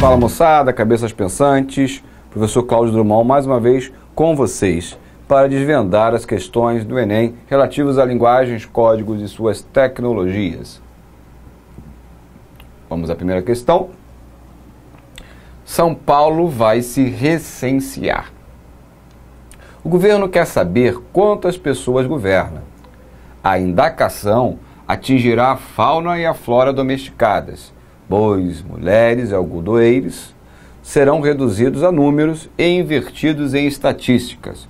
Fala moçada, cabeças pensantes, professor Cláudio Drummond mais uma vez com vocês para desvendar as questões do Enem relativas a linguagens, códigos e suas tecnologias. Vamos à primeira questão. São Paulo vai se recensear. O governo quer saber quantas pessoas governa. A indagação atingirá a fauna e a flora domesticadas bois, mulheres e algodoeiros serão reduzidos a números e invertidos em estatísticas.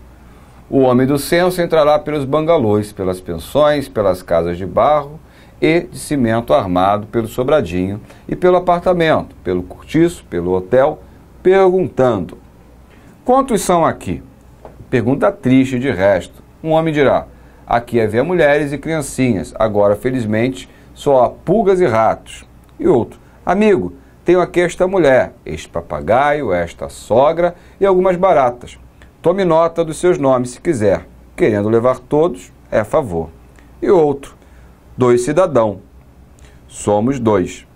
O homem do censo entrará pelos bangalôs, pelas pensões, pelas casas de barro e de cimento armado, pelo sobradinho e pelo apartamento, pelo cortiço, pelo hotel, perguntando: Quantos são aqui? Pergunta triste de resto. Um homem dirá: Aqui havia é mulheres e criancinhas, agora felizmente só há pulgas e ratos. E outro: Amigo, tenho aqui esta mulher, este papagaio, esta sogra e algumas baratas. Tome nota dos seus nomes se quiser. Querendo levar todos, é a favor. E outro, dois cidadão. Somos dois.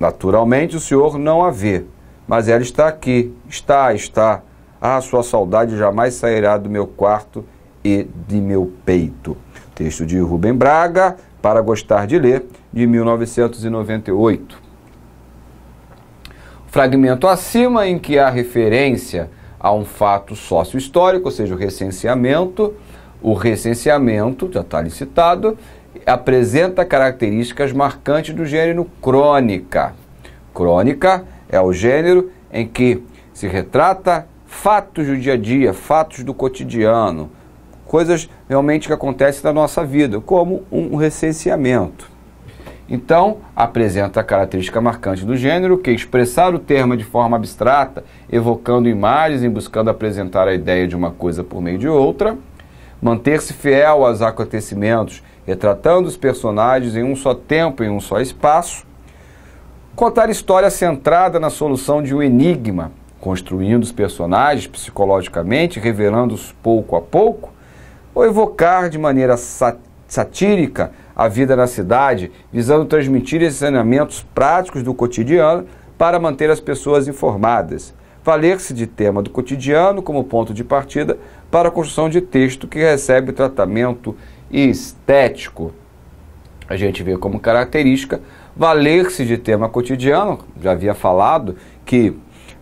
Naturalmente o senhor não a vê, mas ela está aqui, está, está. Ah, sua saudade jamais sairá do meu quarto e de meu peito. Texto de Rubem Braga, para Gostar de Ler, de 1998. O fragmento acima, em que há referência a um fato sócio-histórico, ou seja, o recenseamento, o recenseamento, já está licitado, apresenta características marcantes do gênero crônica. Crônica é o gênero em que se retrata fatos do dia a dia, fatos do cotidiano, coisas realmente que acontecem na nossa vida, como um recenseamento. Então, apresenta a característica marcante do gênero, que é expressar o termo de forma abstrata, evocando imagens e buscando apresentar a ideia de uma coisa por meio de outra, manter-se fiel aos acontecimentos, retratando os personagens em um só tempo, em um só espaço, contar história centrada na solução de um enigma, construindo os personagens psicologicamente, revelando-os pouco a pouco, ou evocar de maneira satírica a vida na cidade, visando transmitir ensinamentos práticos do cotidiano para manter as pessoas informadas. Valer-se de tema do cotidiano como ponto de partida para a construção de texto que recebe tratamento estético. A gente vê como característica valer-se de tema cotidiano, já havia falado que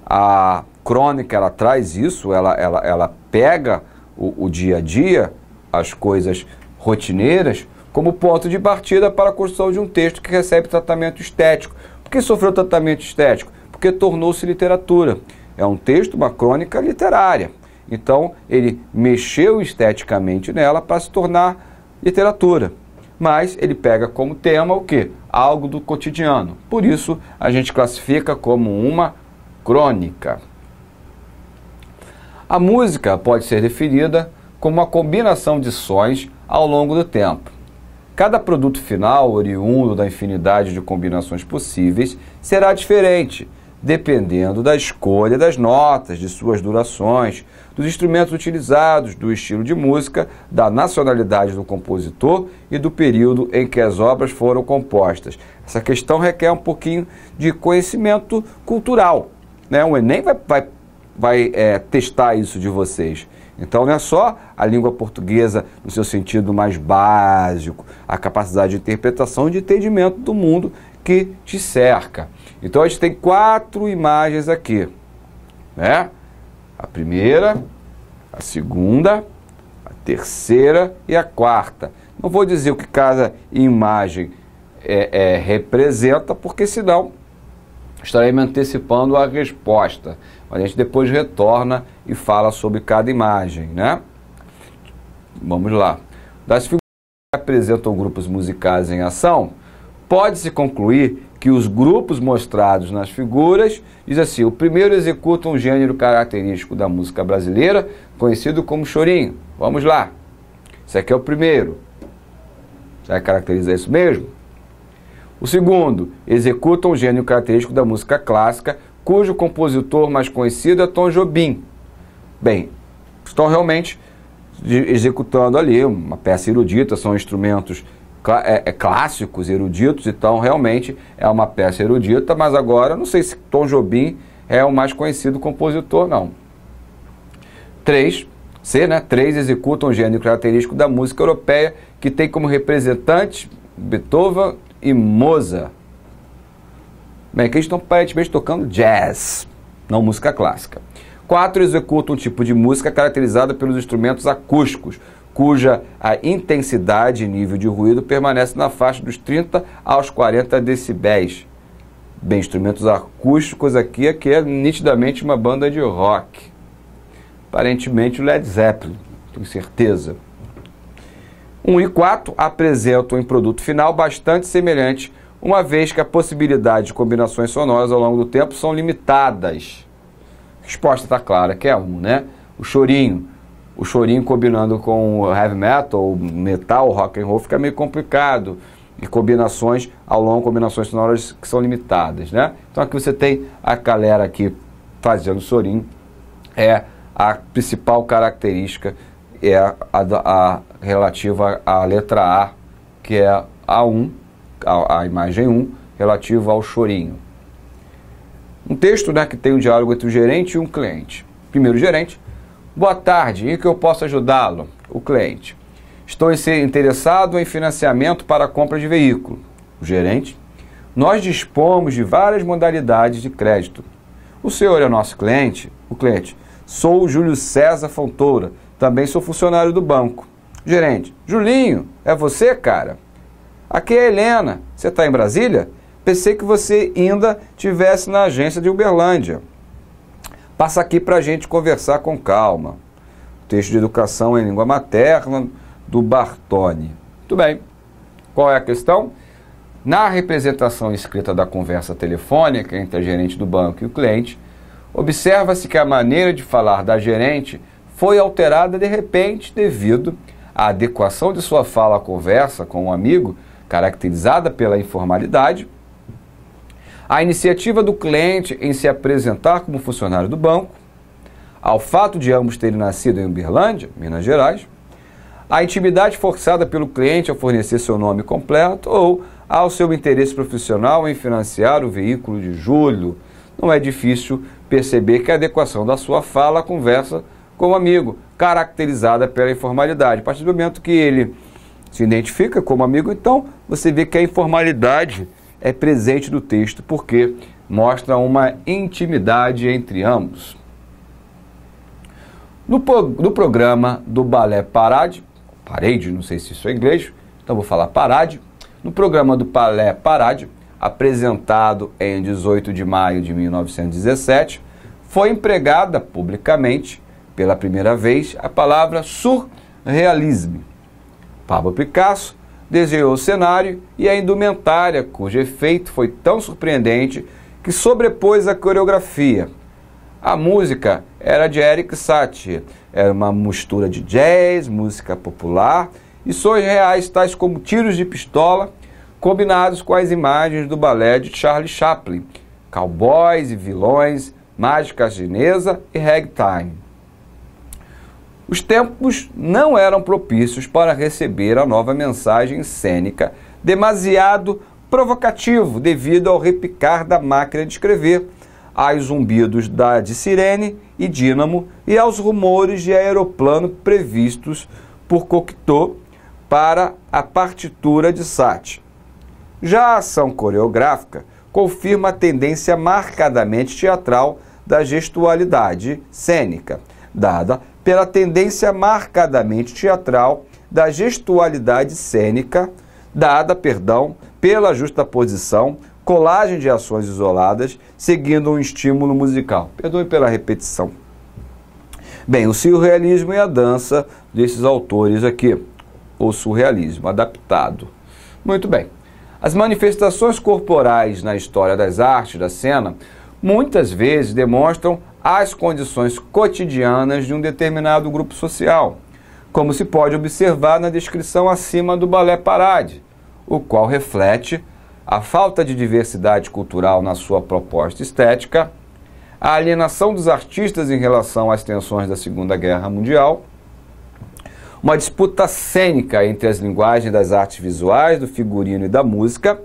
a crônica ela traz isso, ela, ela, ela pega o, o dia a dia as coisas rotineiras como ponto de partida para a construção de um texto que recebe tratamento estético. Por que sofreu tratamento estético? Porque tornou-se literatura. É um texto, uma crônica literária. Então, ele mexeu esteticamente nela para se tornar literatura. Mas ele pega como tema o quê? Algo do cotidiano. Por isso, a gente classifica como uma crônica. A música pode ser definida como uma combinação de sóis ao longo do tempo. Cada produto final, oriundo da infinidade de combinações possíveis, será diferente, dependendo da escolha das notas, de suas durações, dos instrumentos utilizados, do estilo de música, da nacionalidade do compositor e do período em que as obras foram compostas. Essa questão requer um pouquinho de conhecimento cultural. Né? O Enem vai, vai, vai é, testar isso de vocês. Então não é só a língua portuguesa no seu sentido mais básico, a capacidade de interpretação e de entendimento do mundo que te cerca. Então a gente tem quatro imagens aqui, né? A primeira, a segunda, a terceira e a quarta. Não vou dizer o que cada imagem é, é, representa, porque senão estarei me antecipando a resposta. A gente depois retorna e fala sobre cada imagem, né? Vamos lá. Das figuras que apresentam grupos musicais em ação, pode-se concluir que os grupos mostrados nas figuras, diz assim, o primeiro executa um gênero característico da música brasileira, conhecido como chorinho. Vamos lá. Esse aqui é o primeiro. Será que caracteriza isso mesmo? O segundo, executa um gênero característico da música clássica, cujo compositor mais conhecido é Tom Jobim. Bem, estão realmente executando ali uma peça erudita, são instrumentos é, é, clássicos, eruditos, então realmente é uma peça erudita, mas agora não sei se Tom Jobim é o mais conhecido compositor, não. Três, C, né? Três executam um gênero característico da música europeia que tem como representantes Beethoven e Mozart eles estão aparentemente tocando jazz, não música clássica. Quatro executa um tipo de música caracterizada pelos instrumentos acústicos, cuja a intensidade e nível de ruído permanece na faixa dos 30 aos 40 decibéis. Bem, instrumentos acústicos aqui, aqui é nitidamente uma banda de rock. Aparentemente o Led Zeppelin, tenho certeza. 1 e 4 apresentam em produto final bastante semelhante uma vez que a possibilidade de combinações sonoras ao longo do tempo são limitadas. A resposta está clara, que é um, né? O chorinho. O chorinho combinando com heavy metal, metal, rock and roll, fica meio complicado. E combinações ao longo, combinações sonoras que são limitadas, né? Então aqui você tem a galera aqui fazendo chorinho. É a principal característica é a, a, a relativa à letra A, que é A1, a, a imagem 1, relativo ao chorinho. Um texto né, que tem um diálogo entre o gerente e um cliente. Primeiro gerente, boa tarde, em que eu posso ajudá-lo? O cliente. Estou interessado em financiamento para a compra de veículo. O gerente. Nós dispomos de várias modalidades de crédito. O senhor é nosso cliente? O cliente. Sou o Júlio César Fontoura, também sou funcionário do banco. Gerente. Julinho, é você, cara? Aqui é a Helena. Você está em Brasília? Pensei que você ainda tivesse na agência de Uberlândia. Passa aqui para a gente conversar com calma. Texto de educação em língua materna do Bartone. Muito bem. Qual é a questão? Na representação escrita da conversa telefônica entre a gerente do banco e o cliente, observa-se que a maneira de falar da gerente foi alterada de repente devido à adequação de sua fala à conversa com um amigo caracterizada pela informalidade, a iniciativa do cliente em se apresentar como funcionário do banco, ao fato de ambos terem nascido em Uberlândia, Minas Gerais, a intimidade forçada pelo cliente ao fornecer seu nome completo ou ao seu interesse profissional em financiar o veículo de julho. Não é difícil perceber que a adequação da sua fala à conversa com o amigo, caracterizada pela informalidade. A partir do momento que ele se identifica como amigo, então você vê que a informalidade é presente no texto, porque mostra uma intimidade entre ambos. No, no programa do Balé Parade, Parade, não sei se isso é inglês, então vou falar Parade. No programa do Balé Parade, apresentado em 18 de maio de 1917, foi empregada publicamente, pela primeira vez, a palavra surrealismo. Pablo Picasso desenhou o cenário e a indumentária, cujo efeito foi tão surpreendente que sobrepôs a coreografia. A música era de Eric Satie, era uma mistura de jazz, música popular e sons reais tais como tiros de pistola, combinados com as imagens do balé de Charlie Chaplin, cowboys e vilões, mágica chinesa e ragtime. Os tempos não eram propícios para receber a nova mensagem cênica, demasiado provocativo devido ao repicar da máquina de escrever, aos zumbidos da de sirene e dínamo e aos rumores de aeroplano previstos por Cocteau para a partitura de Sati. Já a ação coreográfica confirma a tendência marcadamente teatral da gestualidade cênica, dada pela tendência marcadamente teatral da gestualidade cênica, dada, perdão, pela justaposição, colagem de ações isoladas, seguindo um estímulo musical. Perdoe pela repetição. Bem, o surrealismo e a dança desses autores aqui, o surrealismo adaptado. Muito bem. As manifestações corporais na história das artes da cena muitas vezes demonstram às condições cotidianas de um determinado grupo social, como se pode observar na descrição acima do Balé Parade, o qual reflete a falta de diversidade cultural na sua proposta estética, a alienação dos artistas em relação às tensões da Segunda Guerra Mundial, uma disputa cênica entre as linguagens das artes visuais, do figurino e da música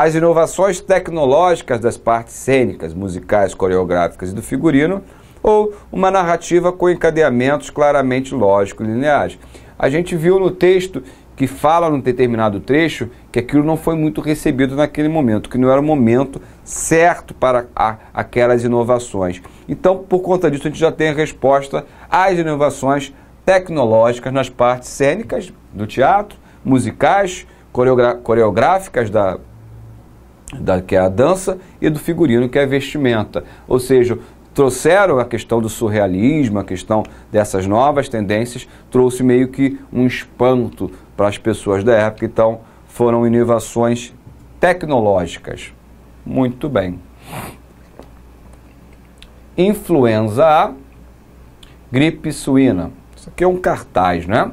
as inovações tecnológicas das partes cênicas, musicais, coreográficas e do figurino, ou uma narrativa com encadeamentos claramente lógicos e lineares. A gente viu no texto que fala num determinado trecho que aquilo não foi muito recebido naquele momento, que não era o momento certo para a, aquelas inovações. Então, por conta disso, a gente já tem a resposta às inovações tecnológicas nas partes cênicas do teatro, musicais, coreográficas da da, que é a dança, e do figurino, que é a vestimenta. Ou seja, trouxeram a questão do surrealismo, a questão dessas novas tendências, trouxe meio que um espanto para as pessoas da época. Então, foram inovações tecnológicas. Muito bem. Influenza A, gripe suína. Isso aqui é um cartaz, né?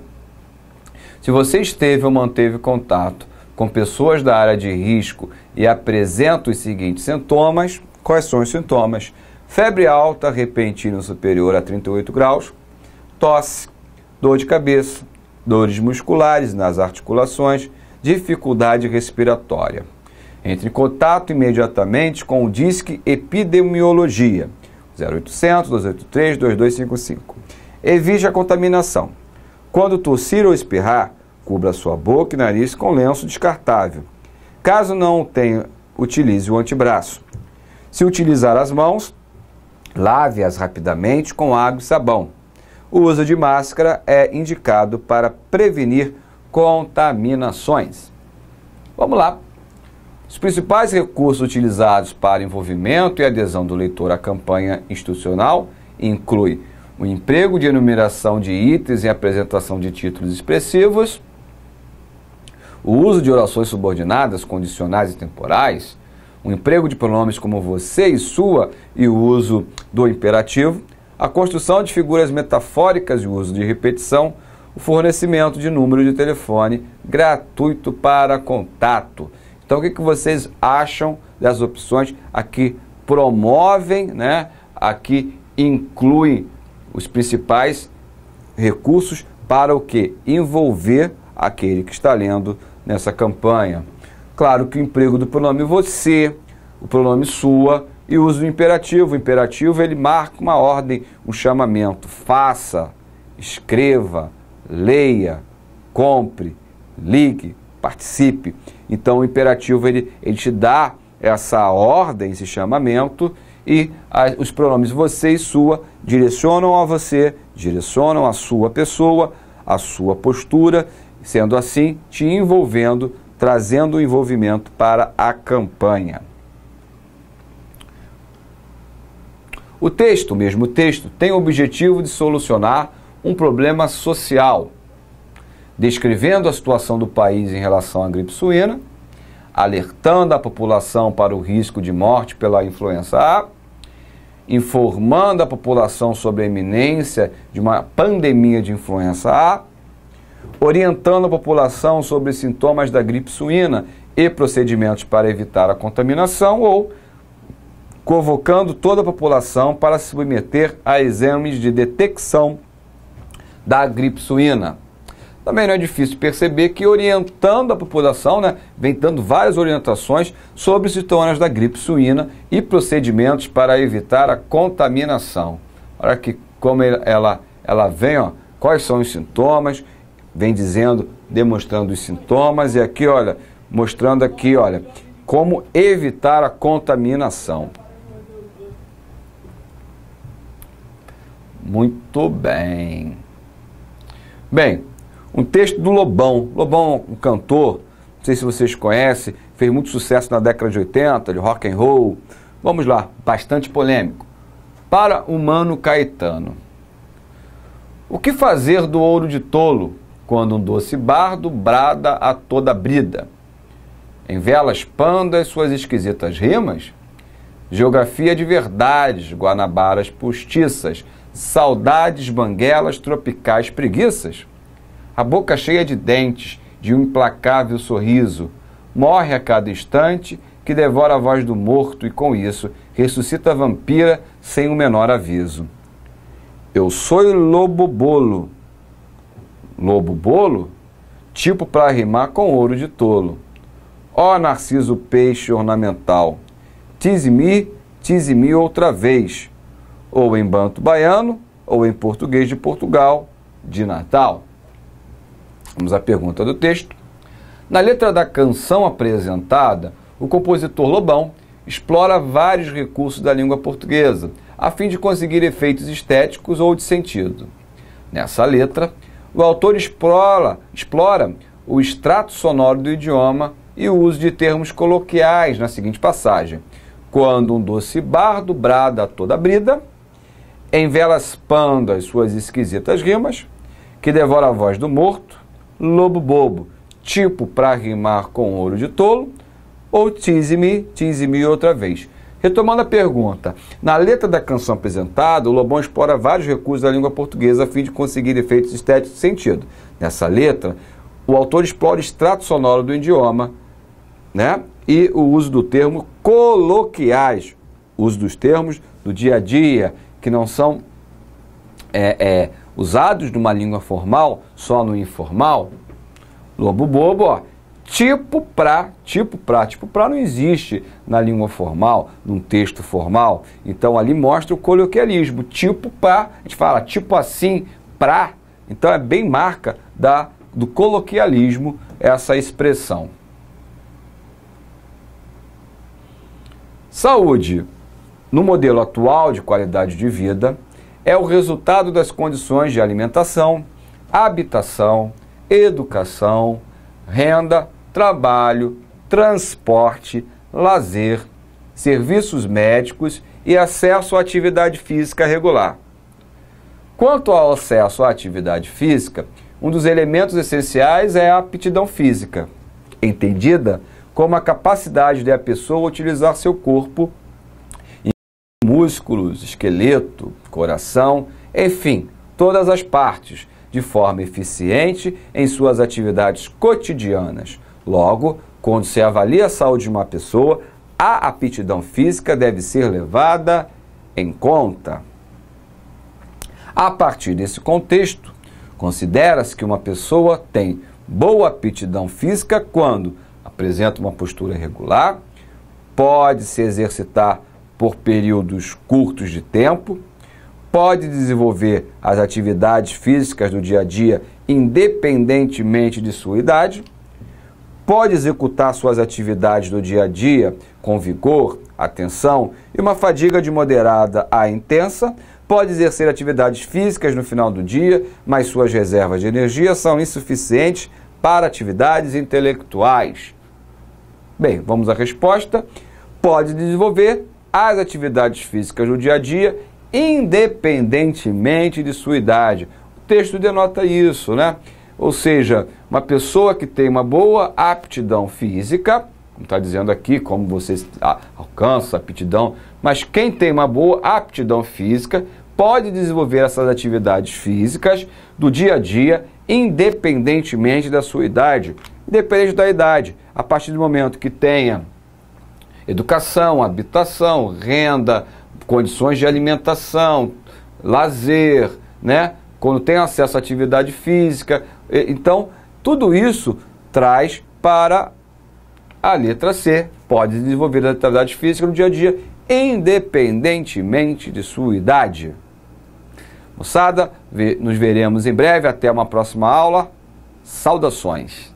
Se você esteve ou manteve contato com pessoas da área de risco e apresenta os seguintes sintomas, quais são os sintomas? Febre alta, repentina superior a 38 graus, tosse, dor de cabeça, dores musculares nas articulações, dificuldade respiratória. Entre em contato imediatamente com o DISC Epidemiologia 0800 283 2255. Evite a contaminação. Quando tossir ou espirrar, Cubra sua boca e nariz com lenço descartável. Caso não tenha, utilize o antebraço. Se utilizar as mãos, lave-as rapidamente com água e sabão. O uso de máscara é indicado para prevenir contaminações. Vamos lá. Os principais recursos utilizados para envolvimento e adesão do leitor à campanha institucional inclui o emprego de enumeração de itens e apresentação de títulos expressivos, o uso de orações subordinadas, condicionais e temporais, o emprego de pronomes como você e sua e o uso do imperativo, a construção de figuras metafóricas e o uso de repetição, o fornecimento de número de telefone gratuito para contato. Então, o que, que vocês acham das opções aqui promovem, né, aqui incluem os principais recursos para o que? Envolver aquele que está lendo nessa campanha. Claro que o emprego do pronome é você, o pronome é sua e o uso do imperativo. O imperativo ele marca uma ordem, um chamamento. Faça, escreva, leia, compre, ligue, participe. Então o imperativo ele, ele te dá essa ordem, esse chamamento e a, os pronomes você e sua direcionam a você, direcionam a sua pessoa, a sua postura sendo assim, te envolvendo, trazendo o envolvimento para a campanha. O texto, o mesmo texto, tem o objetivo de solucionar um problema social, descrevendo a situação do país em relação à gripe suína, alertando a população para o risco de morte pela influenza A, informando a população sobre a iminência de uma pandemia de influenza A orientando a população sobre sintomas da gripe suína e procedimentos para evitar a contaminação ou convocando toda a população para se submeter a exames de detecção da gripe suína. Também não é difícil perceber que orientando a população, né, vem dando várias orientações sobre sintomas da gripe suína e procedimentos para evitar a contaminação. Olha que como ela ela vem, ó, quais são os sintomas, vem dizendo, demonstrando os sintomas e aqui, olha, mostrando aqui, olha, como evitar a contaminação. Muito bem. Bem, um texto do Lobão. Lobão, um cantor, não sei se vocês conhecem, fez muito sucesso na década de 80, de rock and roll. Vamos lá, bastante polêmico. Para o Mano Caetano. O que fazer do ouro de tolo? quando um doce bardo brada a toda brida. Em velas pandas, suas esquisitas rimas, geografia de verdades, guanabaras postiças, saudades banguelas tropicais preguiças. A boca cheia de dentes, de um implacável sorriso, morre a cada instante que devora a voz do morto e, com isso, ressuscita a vampira sem o menor aviso. Eu sou o lobo bolo, lobo bolo, tipo para rimar com ouro de tolo. Ó Narciso peixe ornamental, Tizimi, me me outra vez, ou em banto baiano, ou em português de Portugal, de Natal. Vamos à pergunta do texto. Na letra da canção apresentada, o compositor Lobão explora vários recursos da língua portuguesa, a fim de conseguir efeitos estéticos ou de sentido. Nessa letra, o autor explora, explora o extrato sonoro do idioma e o uso de termos coloquiais na seguinte passagem. Quando um doce bardo brada a toda brida, em velas as suas esquisitas rimas, que devora a voz do morto, lobo bobo, tipo para rimar com ouro de tolo, ou tize-me, tize-me outra vez. Retomando a pergunta, na letra da canção apresentada, o Lobão explora vários recursos da língua portuguesa a fim de conseguir efeitos estéticos de sentido. Nessa letra, o autor explora o extrato sonoro do idioma né? e o uso do termo coloquiais, uso dos termos do dia a dia, que não são é, é, usados numa língua formal, só no informal. Lobo bobo, ó, tipo pra, tipo pra, tipo pra não existe na língua formal, num texto formal. Então ali mostra o coloquialismo, tipo pra, a gente fala tipo assim, pra. Então é bem marca da do coloquialismo essa expressão. Saúde, no modelo atual de qualidade de vida, é o resultado das condições de alimentação, habitação, educação, renda trabalho, transporte, lazer, serviços médicos e acesso à atividade física regular. Quanto ao acesso à atividade física, um dos elementos essenciais é a aptidão física, entendida como a capacidade da pessoa utilizar seu corpo músculos, esqueleto, coração, enfim, todas as partes, de forma eficiente em suas atividades cotidianas, Logo, quando se avalia a saúde de uma pessoa, a aptidão física deve ser levada em conta. A partir desse contexto, considera-se que uma pessoa tem boa aptidão física quando apresenta uma postura regular, pode se exercitar por períodos curtos de tempo, pode desenvolver as atividades físicas do dia a dia independentemente de sua idade pode executar suas atividades do dia a dia com vigor, atenção e uma fadiga de moderada a intensa, pode exercer atividades físicas no final do dia, mas suas reservas de energia são insuficientes para atividades intelectuais. Bem, vamos à resposta. Pode desenvolver as atividades físicas do dia a dia, independentemente de sua idade. O texto denota isso, né? Ou seja, uma pessoa que tem uma boa aptidão física, como está dizendo aqui, como você alcança a aptidão, mas quem tem uma boa aptidão física pode desenvolver essas atividades físicas do dia a dia, independentemente da sua idade. Independente da idade, a partir do momento que tenha educação, habitação, renda, condições de alimentação, lazer, né? Quando tem acesso à atividade física, então, tudo isso traz para a letra C. Pode desenvolver a atividade física no dia a dia, independentemente de sua idade. Moçada, nos veremos em breve. Até uma próxima aula. Saudações!